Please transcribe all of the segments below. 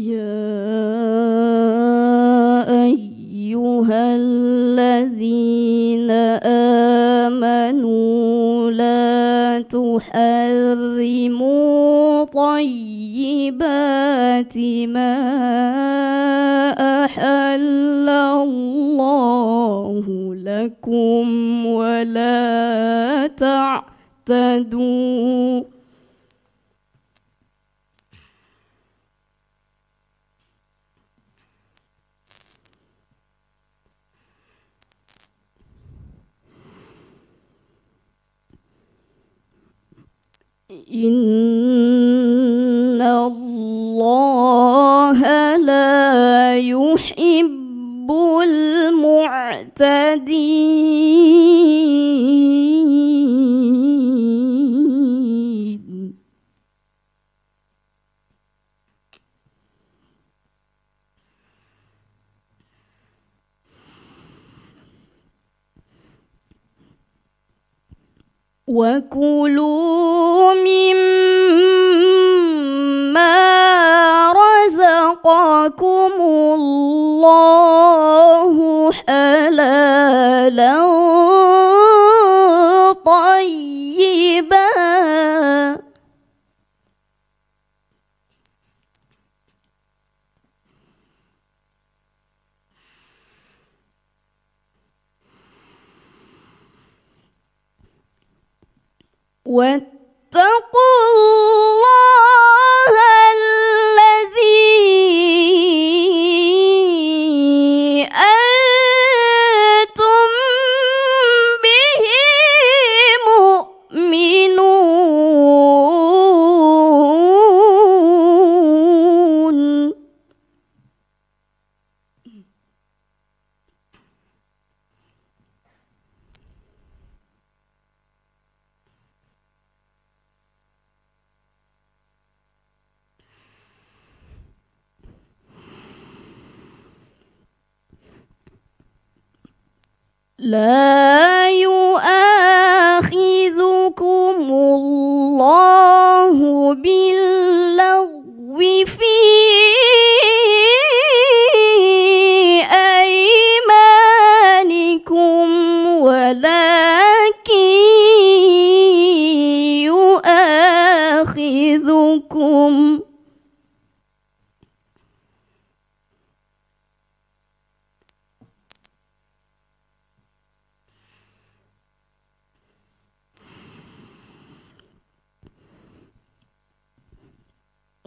يا أيها الذين آمنوا لا تحرموا طيبات ما أحل الله لكم ولا تعتدوا إن الله لا يحب المعتدين الله حلالا طيبا واتقوا الله الذي لا يؤاخذكم الله باللغو في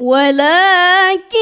ولكن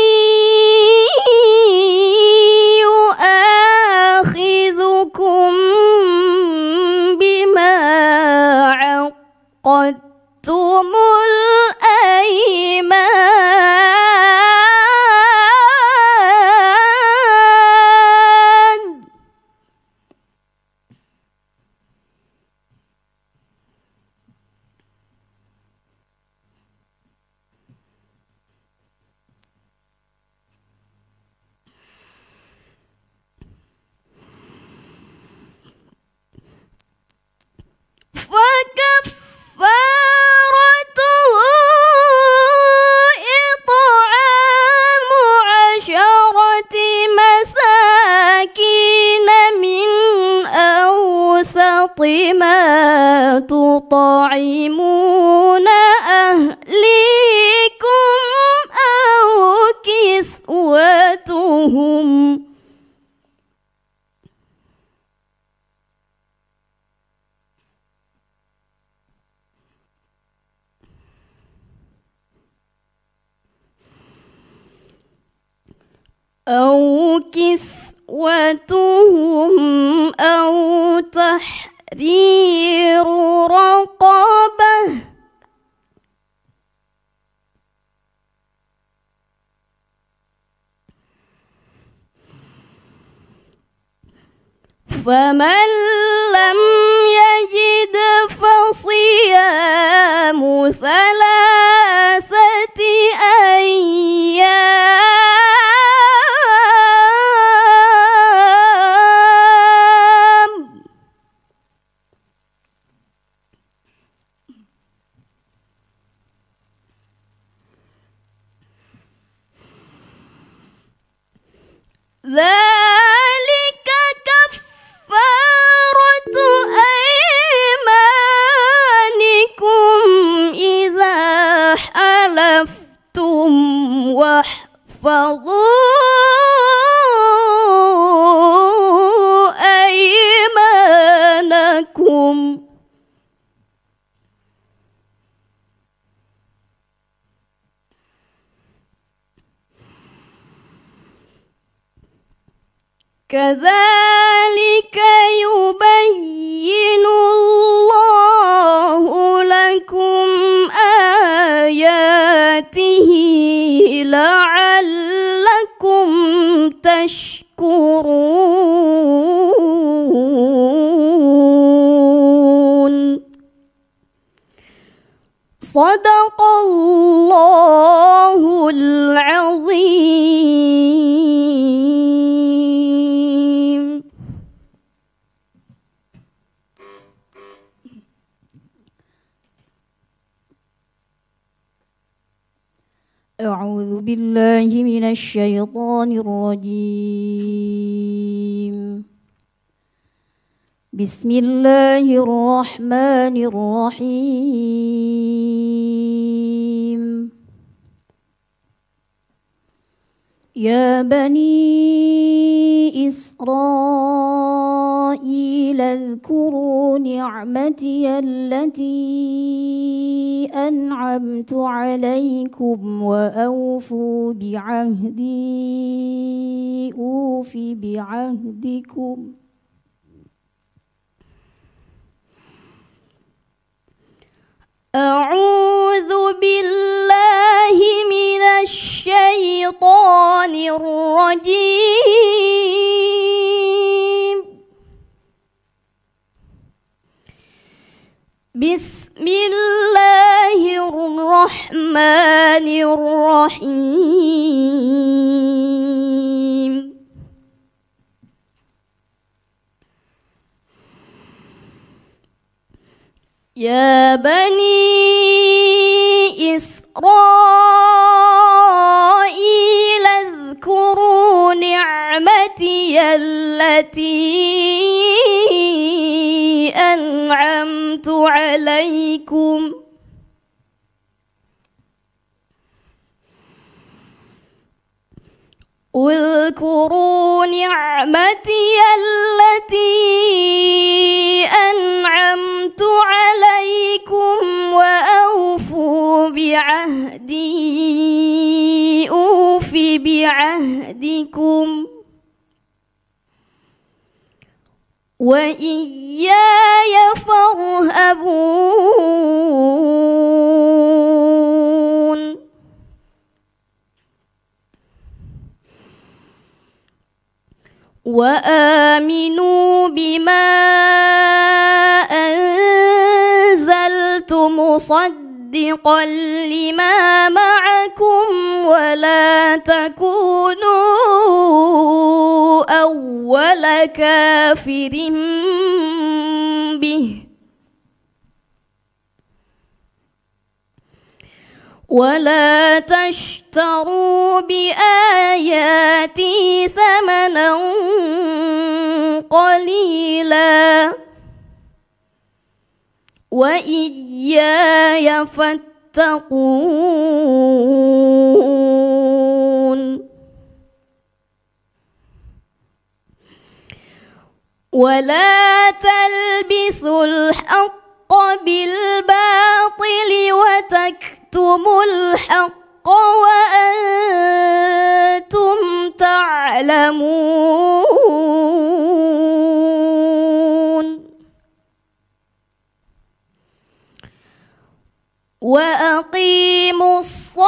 أو كسوتهم أو تحرير رقبة فمن لم يجد فصيام ثلاثة love. كذلك يبين الله لكم آياته لعلكم تشكرون صدق الله العظيم أعوذ بالله من الشيطان الرجيم بسم الله الرحمن الرحيم يا بني إسرائيل إسرائيل اذكروا نعمتي التي أنعمت عليكم وأوفوا بعهدي أوف بعهدكم أعوذ بالله من الشيطان الرجيم بسم الله الرحمن الرحيم يا بني إسرائيل اذكروا نعمتي التي أنعمت عليكم واذكروا نعمتي التي أنعمت عليكم وأوفوا بعهد بعهدكم وإياي فارهبون وآمنوا بما أنزلت مصدقا مصدقا لما معكم ولا تكونوا أول كافر به ولا تشتروا بآياتي ثمنا قليلاً وإياي فاتقون ولا تلبسوا الحق بالباطل وتكتموا الحق وأنتم تعلمون وأقيموا الصلاة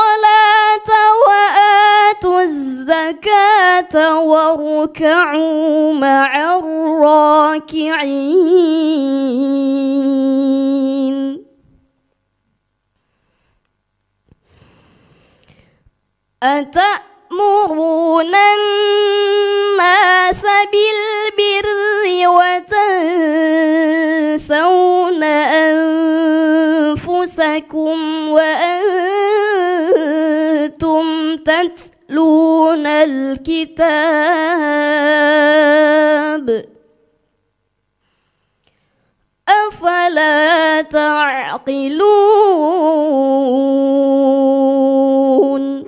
وآتوا الزكاة واركعوا مع الراكعين أتأمرون الناس بالبر وتنسون أنفسكم وأنتم تتلون الكتاب أفلا تعقلون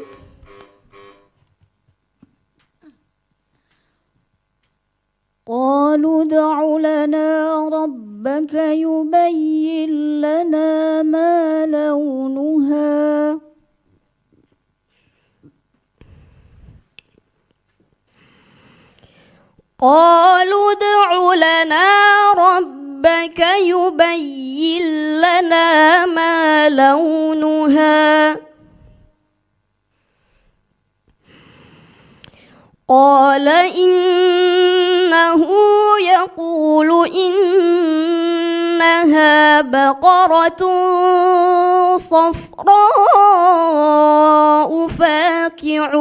قالوا ادع لنا رب ربك يبين لنا ما لونها قالوا ادع لنا ربك يبين لنا ما لونها قال إنه يقول إنها بقرة صفراء فاكع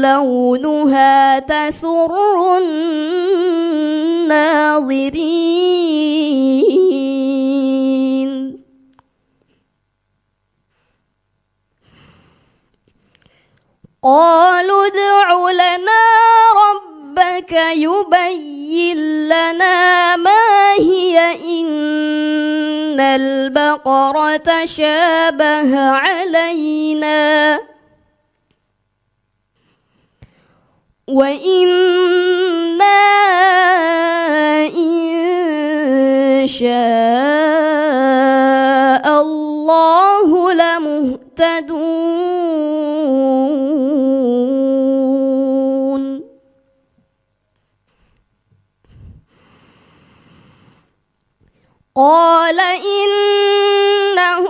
لونها تسر الناظرين قالوا ادع لنا ربك يبين لنا ما هي إن البقرة شابه علينا وإنا إن شاء الله لمهتدون قال إنه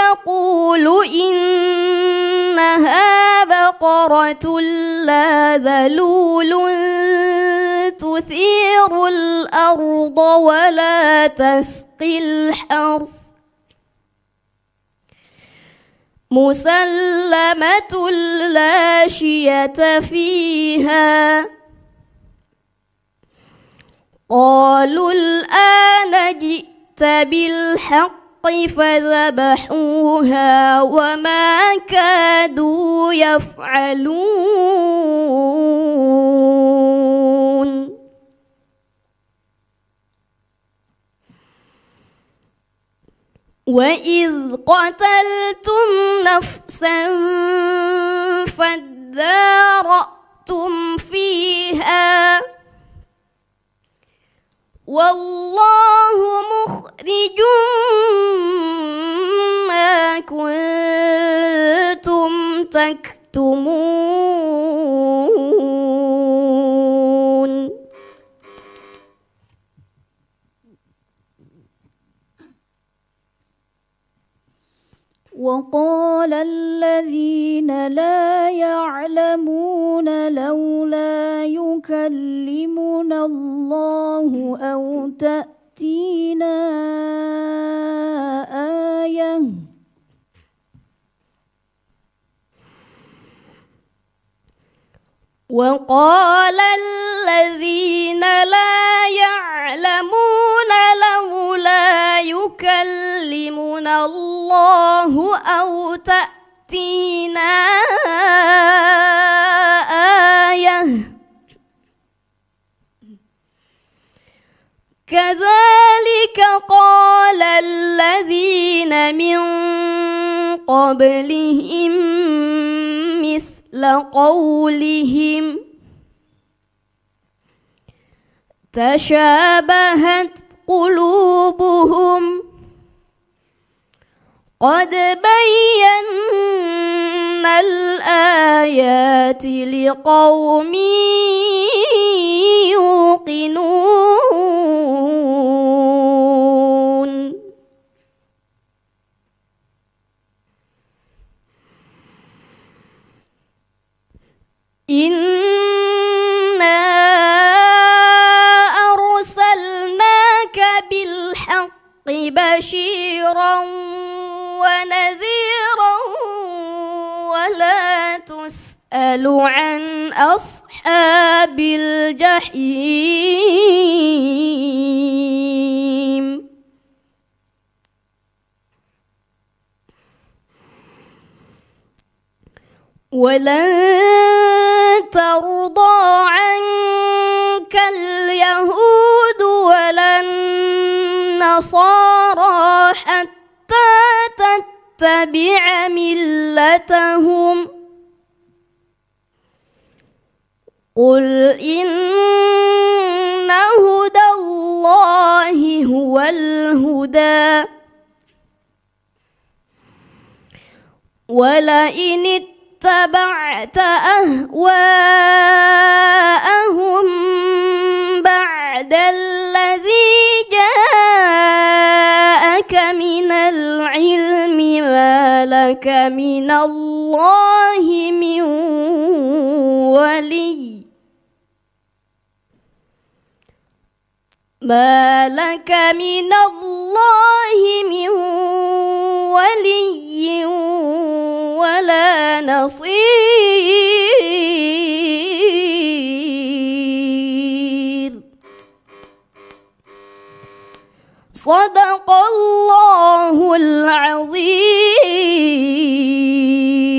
يقول إنها بقرة لا ذلول تثير الأرض ولا تسقي الحرث مسلمة لا شية فيها قالوا الآن جئت بالحق فذبحوها وما كادوا يفعلون وإذ قتلتم نفسا فادارأتم فيها والله مخرج ما كنتم تكتمون وقال الذين لا يعلمون لولا يكلمنا الله أو تأتينا آية وقال الذين لا يعلمون الله أو تأتينا آية كذلك قال الذين من قبلهم مثل قولهم تشابهت قلوبهم قد بينا الآيات لقوم يوقنون إن أسأل عن أصحاب الجحيم ولن ترضى عنك اليهود ولا النصارى حتى تتبع ملتهم قل إن هدى الله هو الهدى ولئن اتبعت أهواءهم بعد الذي جاءك من العلم ما لك من الله من ولي ما لك من الله من ولي ولا نصير صدق الله العظيم